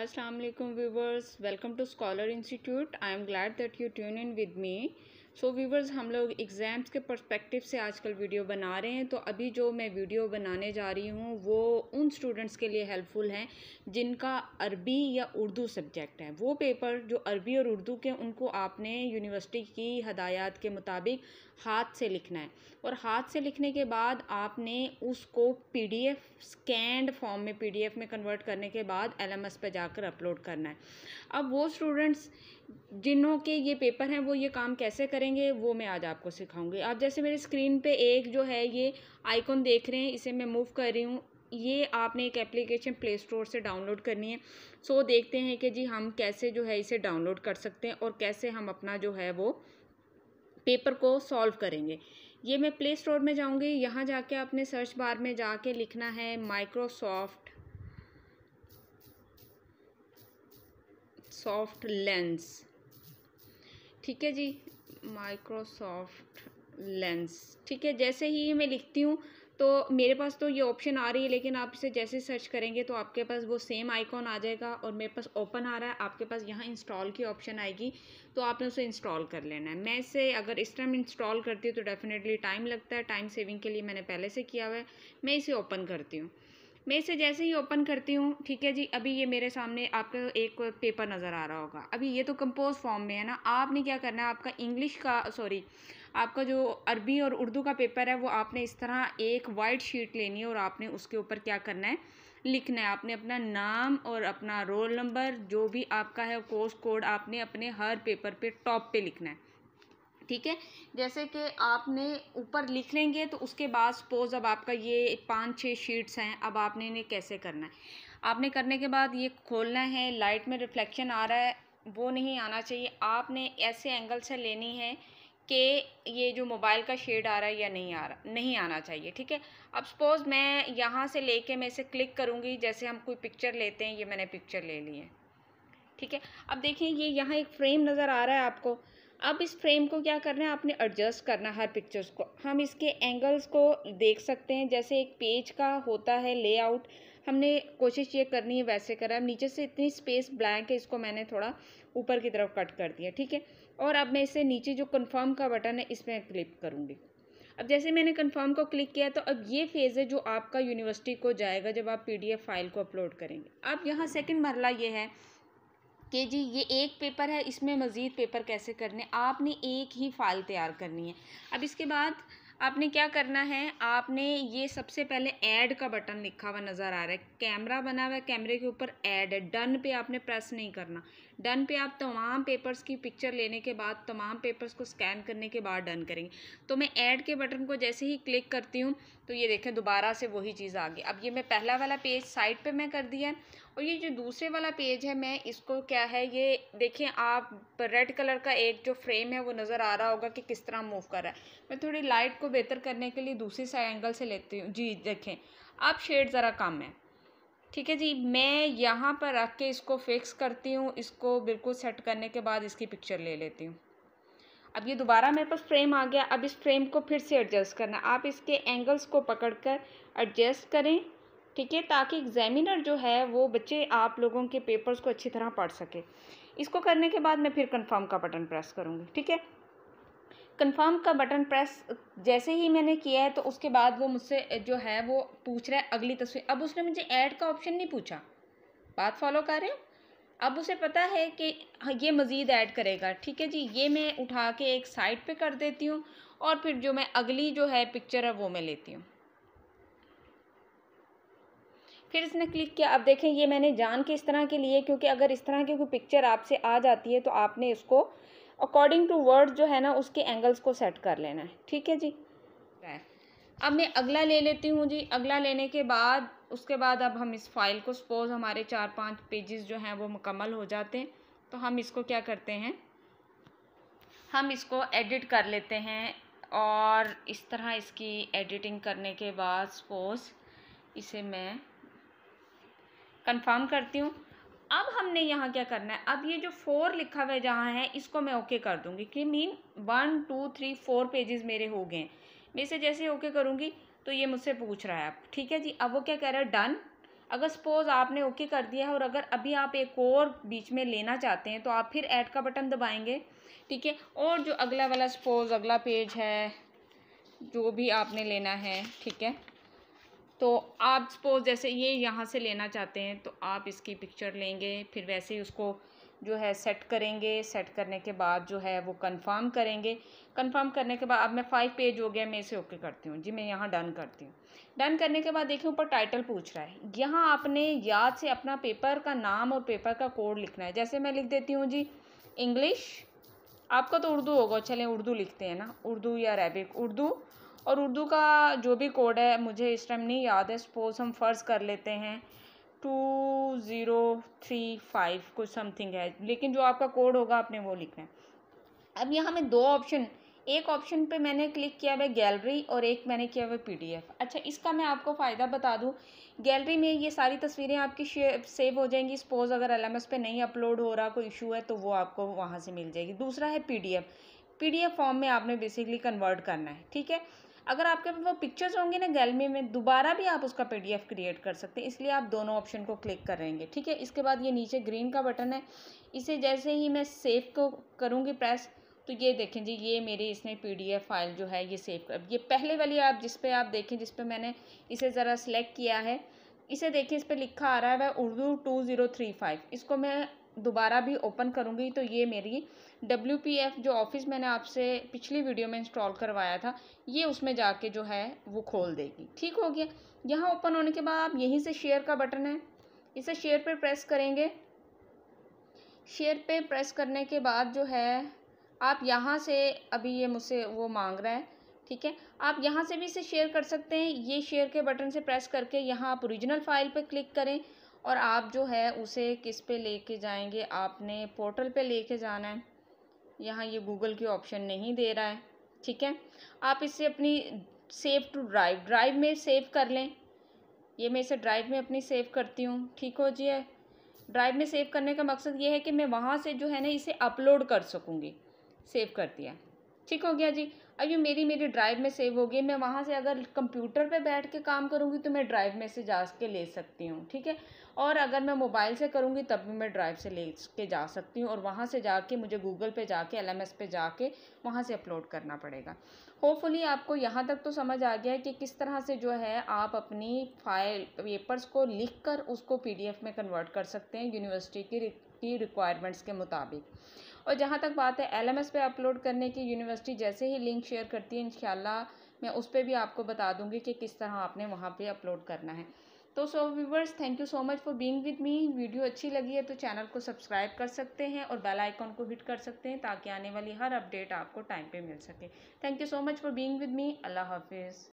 Assalamu alaikum viewers welcome to scholar institute i am glad that you tune in with me so so, viewers हम लोग exams के perspective से आजकल video बना रहे हैं तो अभी जो मैं वीडियो बनाने जा रही हूँ वो उन स्टूडेंट्स के लिए हेल्पफुल हैं जिनका अरबी या उर्दू सब्जेक्ट है वो पेपर जो अरबी और उर्दू के उनको आपने यूनिवर्सिटी की हदायत के मुताबिक हाथ से लिखना है और हाथ से लिखने के बाद आपने उसको P D F scanned form में पी डी एफ में कन्वर्ट करने के बाद एल एम एस पर जाकर अपलोड करना है अब वो स्टूडेंट्स जिन्हों के ये पेपर हैं वो ये काम कैसे करें करेंगे वो मैं आज आपको सिखाऊंगी आप जैसे मेरे स्क्रीन पे एक जो है ये आइकॉन देख रहे हैं इसे मैं मूव कर रही हूँ ये आपने एक एप्लीकेशन प्ले स्टोर से डाउनलोड करनी है सो देखते हैं कि जी हम कैसे जो है इसे डाउनलोड कर सकते हैं और कैसे हम अपना जो है वो पेपर को सॉल्व करेंगे ये मैं प्ले स्टोर में जाऊँगी यहाँ जाके आपने सर्च बार में जाके लिखना है माइक्रोसॉफ्ट सॉफ्ट लेंस ठीक है जी माइक्रोसॉफ्ट लेंस ठीक है जैसे ही मैं लिखती हूँ तो मेरे पास तो ये ऑप्शन आ रही है लेकिन आप इसे जैसे सर्च करेंगे तो आपके पास वो सेम आइकॉन आ जाएगा और मेरे पास ओपन आ रहा है आपके पास यहाँ इंस्टॉल की ऑप्शन आएगी तो आपने उसे इंस्टॉल कर लेना है मैं इसे अगर इस टाइम इंस्टॉल करती हूँ तो डेफिनेटली टाइम लगता है टाइम सेविंग के लिए मैंने पहले से किया हुआ है मैं इसे ओपन करती हूँ मैं इसे जैसे ही ओपन करती हूँ ठीक है जी अभी ये मेरे सामने आपका एक पेपर नज़र आ रहा होगा अभी ये तो कंपोज फॉर्म में है ना आपने क्या करना है आपका इंग्लिश का सॉरी आपका जो अरबी और उर्दू का पेपर है वो आपने इस तरह एक वाइट शीट लेनी है और आपने उसके ऊपर क्या करना है लिखना है आपने अपना नाम और अपना रोल नंबर जो भी आपका है कोर्स कोड आपने अपने हर पेपर पे टॉप पर लिखना है ठीक है जैसे कि आपने ऊपर लिख लेंगे तो उसके बाद सपोज़ अब आपका ये पाँच छः शीट्स हैं अब आपने इन्हें कैसे करना है आपने करने के बाद ये खोलना है लाइट में रिफ्लेक्शन आ रहा है वो नहीं आना चाहिए आपने ऐसे एंगल से लेनी है कि ये जो मोबाइल का शेड आ रहा है या नहीं आ रहा नहीं आना चाहिए ठीक है अब सपोज़ मैं यहाँ से लेके मैं इसे क्लिक करूँगी जैसे हम कोई पिक्चर लेते हैं ये मैंने पिक्चर ले ली है ठीक है अब देखिए ये यहाँ एक फ्रेम नज़र आ रहा है आपको अब इस फ्रेम को क्या करना है आपने एडजस्ट करना हर पिक्चर्स को हम इसके एंगल्स को देख सकते हैं जैसे एक पेज का होता है लेआउट हमने कोशिश ये करनी है वैसे करा अब नीचे से इतनी स्पेस ब्लैंक है इसको मैंने थोड़ा ऊपर की तरफ कट कर दिया ठीक है और अब मैं इसे नीचे जो कन्फर्म का बटन है इसमें क्लिक करूँगी अब जैसे मैंने कन्फर्म को क्लिक किया तो अब ये फेज़ है जो आपका यूनिवर्सिटी को जाएगा जब आप पी फाइल को अपलोड करेंगे अब यहाँ सेकेंड मरला ये है कि जी ये एक पेपर है इसमें मज़ीद पेपर कैसे करने आपने एक ही फ़ाइल तैयार करनी है अब इसके बाद आपने क्या करना है आपने ये सबसे पहले ऐड का बटन लिखा हुआ नज़र आ रहा है कैमरा बना हुआ है कैमरे के ऊपर ऐड है डन पे आपने प्रेस नहीं करना डन पे आप तमाम पेपर्स की पिक्चर लेने के बाद तमाम पेपर्स को स्कैन करने के बाद डन करेंगे तो मैं ऐड के बटन को जैसे ही क्लिक करती हूँ तो ये देखें दोबारा से वही चीज़ आ गई अब ये मैं पहला वाला पेज साइड पर मैं कर दिया है और ये जो दूसरे वाला पेज है मैं इसको क्या है ये देखें आप रेड कलर का एक जो फ्रेम है वो नज़र आ रहा होगा कि किस तरह मूव कर रहा है मैं थोड़ी लाइट को बेहतर करने के लिए दूसरी साइड एंगल से लेती हूँ जी देखें अब शेड ज़रा कम है ठीक है जी मैं यहाँ पर रख के इसको फिक्स करती हूँ इसको बिल्कुल सेट करने के बाद इसकी पिक्चर ले लेती हूँ अब ये दोबारा मेरे पास फ्रेम आ गया अब इस फ्रेम को फिर से एडजस्ट करना आप इसके एंगल्स को पकड़ कर एडजस्ट करें ठीक है ताकि एग्जामिनर जो है वो बच्चे आप लोगों के पेपर्स को अच्छी तरह पढ़ सके इसको करने के बाद मैं फिर कंफर्म का बटन प्रेस करूँगी ठीक है कंफर्म का बटन प्रेस जैसे ही मैंने किया है तो उसके बाद वो मुझसे जो है वो पूछ रहा है अगली तस्वीर अब उसने मुझे ऐड का ऑप्शन नहीं पूछा बात फॉलो कर रहे हो अब उसे पता है कि हाँ, ये मज़ीद ऐड करेगा ठीक है जी ये मैं उठा के एक साइड पे कर देती हूँ और फिर जो मैं अगली जो है पिक्चर है वो मैं लेती हूँ फिर इसने क्लिक किया अब देखें ये मैंने जान के इस तरह के लिए क्योंकि अगर इस तरह की कोई पिक्चर आपसे आ जाती है तो आपने इसको अकॉर्डिंग टू वर्ड जो है ना उसके एंगल्स को सेट कर लेना है ठीक है जी अब मैं अगला ले लेती हूँ जी अगला लेने के बाद उसके बाद अब हम इस फाइल को सपोज हमारे चार पांच पेजेस जो हैं वो मुकम्मल हो जाते हैं तो हम इसको क्या करते हैं हम इसको एडिट कर लेते हैं और इस तरह इसकी एडिटिंग करने के बाद सपोज़ इसे मैं कंफर्म करती हूँ अब हमने यहाँ क्या करना है अब ये जो फोर लिखा हुआ जहाँ है इसको मैं ओके कर दूँगी कि mean one two three four pages मेरे हो गए हैं मैं इसे जैसे ओके करूँगी तो ये मुझसे पूछ रहा है आप ठीक है जी अब वो क्या कह रहा है डन अगर सपोज़ आपने ओके कर दिया है और अगर अभी आप एक और बीच में लेना चाहते हैं तो आप फिर ऐड का बटन दबाएंगे ठीक है और जो अगला वाला सपोज़ अगला पेज है जो भी आपने लेना है ठीक है तो आप सपोज जैसे ये यहाँ से लेना चाहते हैं तो आप इसकी पिक्चर लेंगे फिर वैसे ही उसको जो है सेट करेंगे सेट करने के बाद जो है वो कंफर्म करेंगे कंफर्म करने के बाद अब मैं फाइव पेज हो गया मैं इसे ओके करती हूँ जी मैं यहाँ डन करती हूँ डन करने के बाद देखिए ऊपर टाइटल पूछ रहा है यहाँ आपने याद से अपना पेपर का नाम और पेपर का कोड लिखना है जैसे मैं लिख देती हूँ जी इंग्लिश आपका तो उर्दू होगा चलें उर्दू लिखते हैं ना उर्दू या अरेबिक उर्दू और उर्दू का जो भी कोड है मुझे इस टाइम नहीं याद है सपोज हम फ़र्ज़ कर लेते हैं टू ज़ीरो थ्री फाइव कुछ समथिंग है लेकिन जो आपका कोड होगा आपने वो लिखना है अब यहाँ में दो ऑप्शन एक ऑप्शन पे मैंने क्लिक किया हुआ गैलरी और एक मैंने किया हुआ पीडीएफ अच्छा इसका मैं आपको फ़ायदा बता दूँ गैलरी में ये सारी तस्वीरें आपकी सेव हो जाएंगी सपोज़ अगर एलएमएस पे नहीं अपलोड हो रहा कोई इशू है तो वो आपको वहाँ से मिल जाएगी दूसरा है पी पीडीएफ फॉर्म में आपने बेसिकली कन्वर्ट करना है ठीक है अगर आपके पास वो पिक्चर्स होंगे ना गैलरी में दोबारा भी आप उसका पीडीएफ क्रिएट कर सकते हैं इसलिए आप दोनों ऑप्शन को क्लिक करेंगे ठीक है इसके बाद ये नीचे ग्रीन का बटन है इसे जैसे ही मैं सेव को करूँगी प्रेस तो ये देखें जी ये मेरी इसने पीडीएफ फाइल जो है ये सेव कर ये पहले वाली आप जिस पर आप देखें जिस पर मैंने इसे ज़रा सेलेक्ट किया है इसे देखें इस पर लिखा आ रहा है वह Urdu two zero three five इसको मैं दोबारा भी ओपन करूँगी तो ये मेरी डब्ल्यू जो ऑफिस मैंने आपसे पिछली वीडियो में इंस्टॉल करवाया था ये उसमें जाके जो है वो खोल देगी ठीक हो गया यहाँ ओपन होने के बाद आप यहीं से शेयर का बटन है इसे शेयर पर प्रेस करेंगे शेयर पे प्रेस करने के बाद जो है आप यहाँ से अभी ये मुझसे वो मांग रहा है ठीक है आप यहाँ से भी इसे शेयर कर सकते हैं ये शेयर के बटन से प्रेस करके यहाँ आप ओरिजिनल फाइल पे क्लिक करें और आप जो है उसे किस पे लेके जाएंगे आपने पोर्टल पे लेके जाना है यहाँ ये गूगल की ऑप्शन नहीं दे रहा है ठीक है आप इसे अपनी सेव टू ड्राइव ड्राइव में सेव कर लें ये मैं इसे ड्राइव में अपनी सेव करती हूँ ठीक हो जी ड्राइव में सेव करने का मकसद ये है कि मैं वहाँ से जो है ना इसे अपलोड कर सकूँगी सेव कर दिया ठीक हो गया जी अब ये मेरी मेरी ड्राइव में सेव होगी मैं वहाँ से अगर कंप्यूटर पे बैठ के काम करूँगी तो मैं ड्राइव में से जा के ले सकती हूँ ठीक है और अगर मैं मोबाइल से करूँगी तब भी मैं ड्राइव से ले के जा सकती हूँ और वहाँ से जाके मुझे गूगल पे जाके एल एम एस पे जाके वहाँ से अपलोड करना पड़ेगा होपफुली आपको यहाँ तक तो समझ आ गया है कि किस तरह से जो है आप अपनी फाइल पेपर्स को लिख कर उसको पी में कन्वर्ट कर सकते हैं यूनिवर्सिटी की की रिक्वायरमेंट्स के मुताबिक और जहाँ तक बात है एल एम एस पे अपलोड करने की यूनिवर्सिटी जैसे ही लिंक शेयर करती है इन मैं उस पर भी आपको बता दूँगी कि किस तरह आपने वहाँ पर अपलोड करना है तो so viewers thank you so much for being with me video अच्छी लगी है तो चैनल को सब्सक्राइब कर सकते हैं और बेल आइकॉन को हिट कर सकते हैं ताकि आने वाली हर अपडेट आपको टाइम पे मिल सके thank you so much for being with me अल्लाह हाफिज़